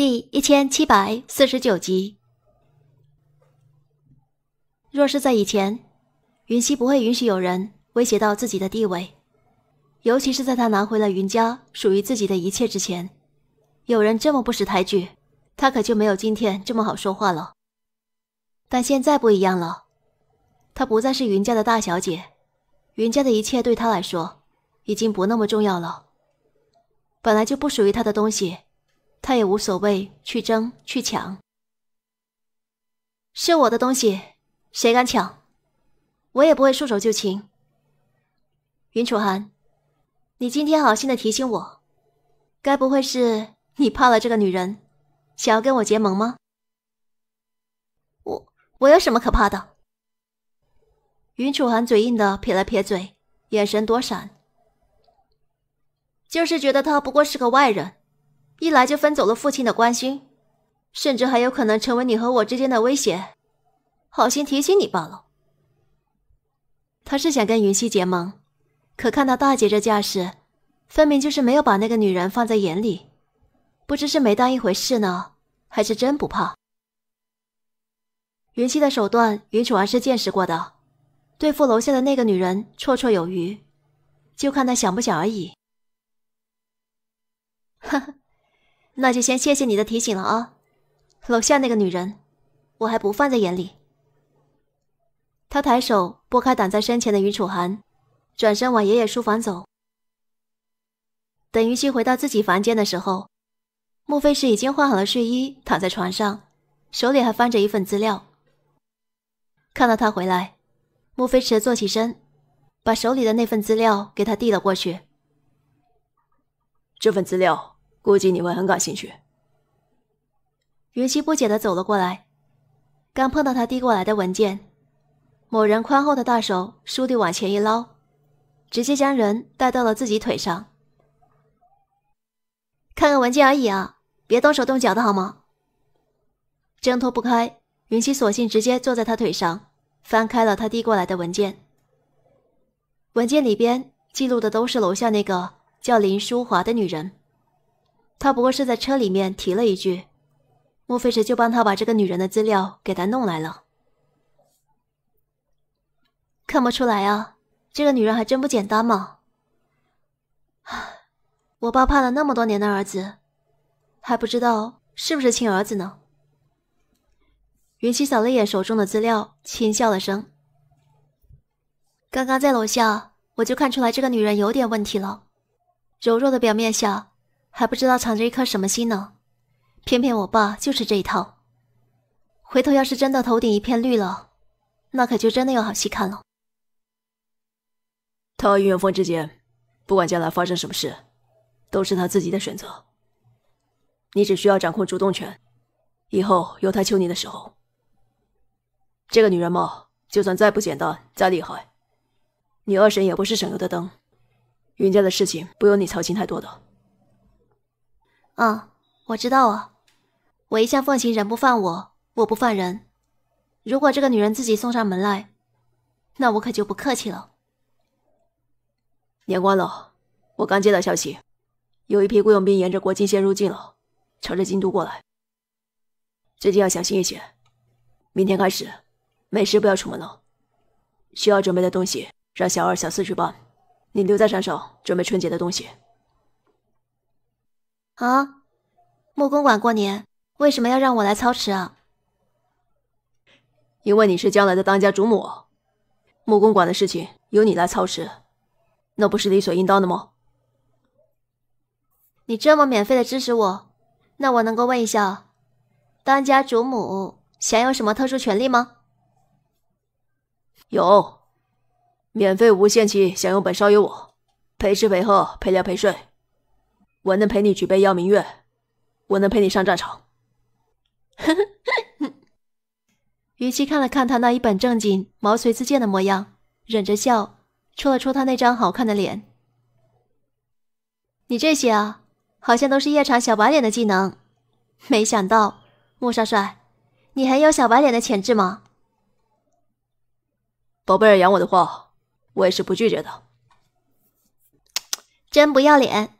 第一千七百四十九集。若是在以前，云溪不会允许有人威胁到自己的地位，尤其是在她拿回了云家属于自己的一切之前，有人这么不识抬举，她可就没有今天这么好说话了。但现在不一样了，她不再是云家的大小姐，云家的一切对她来说已经不那么重要了，本来就不属于她的东西。他也无所谓，去争去抢，是我的东西，谁敢抢，我也不会束手就擒。云楚寒，你今天好心的提醒我，该不会是你怕了这个女人，想要跟我结盟吗？我我有什么可怕的？云楚寒嘴硬的撇了撇嘴，眼神躲闪，就是觉得他不过是个外人。一来就分走了父亲的关心，甚至还有可能成为你和我之间的威胁，好心提醒你罢了。他是想跟云溪结盟，可看到大姐这架势，分明就是没有把那个女人放在眼里，不知是没当一回事呢，还是真不怕。云溪的手段，云楚儿是见识过的，对付楼下的那个女人绰绰有余，就看他想不想而已。哈哈。那就先谢谢你的提醒了啊！楼下那个女人，我还不放在眼里。他抬手拨开挡在身前的于楚寒，转身往爷爷书房走。等于熙回到自己房间的时候，莫非是已经换好了睡衣，躺在床上，手里还翻着一份资料。看到他回来，莫非迟坐起身，把手里的那份资料给他递了过去。这份资料。估计你会很感兴趣。云溪不解的走了过来，刚碰到他递过来的文件，某人宽厚的大手倏地往前一捞，直接将人带到了自己腿上。看看文件而已啊，别动手动脚的好吗？挣脱不开，云溪索性直接坐在他腿上，翻开了他递过来的文件。文件里边记录的都是楼下那个叫林淑华的女人。他不过是在车里面提了一句，莫非是就帮他把这个女人的资料给他弄来了？看不出来啊，这个女人还真不简单嘛！我爸盼了那么多年的儿子，还不知道是不是亲儿子呢。云溪扫了一眼手中的资料，轻笑了声。刚刚在楼下，我就看出来这个女人有点问题了，柔弱的表面下。还不知道藏着一颗什么心呢，偏偏我爸就是这一套。回头要是真的头顶一片绿了，那可就真的有好戏看了。他和云远峰之间，不管将来发生什么事，都是他自己的选择。你只需要掌控主动权，以后有他求你的时候。这个女人嘛，就算再不简单再厉害，你二婶也不是省油的灯。云家的事情不用你操心太多的。嗯，我知道啊。我一向奉行人不犯我，我不犯人。如果这个女人自己送上门来，那我可就不客气了。年关了，我刚接到消息，有一批雇佣兵沿着国境线入境了，朝着京都过来。最近要小心一些。明天开始，没事不要出门了。需要准备的东西，让小二、小四去办。你留在山上准备春节的东西。啊，穆公馆过年为什么要让我来操持啊？因为你是将来的当家主母，穆公馆的事情由你来操持，那不是理所应当的吗？你这么免费的支持我，那我能够问一下，当家主母享有什么特殊权利吗？有，免费无限期享用本少爷我，陪吃陪喝陪聊陪睡。我能陪你举杯邀明月，我能陪你上战场。哼哼哼。于七看了看他那一本正经、毛遂自荐的模样，忍着笑戳了戳他那张好看的脸。你这些啊，好像都是夜场小白脸的技能。没想到穆少帅，你很有小白脸的潜质吗？宝贝儿养我的话，我也是不拒绝的。啧，真不要脸。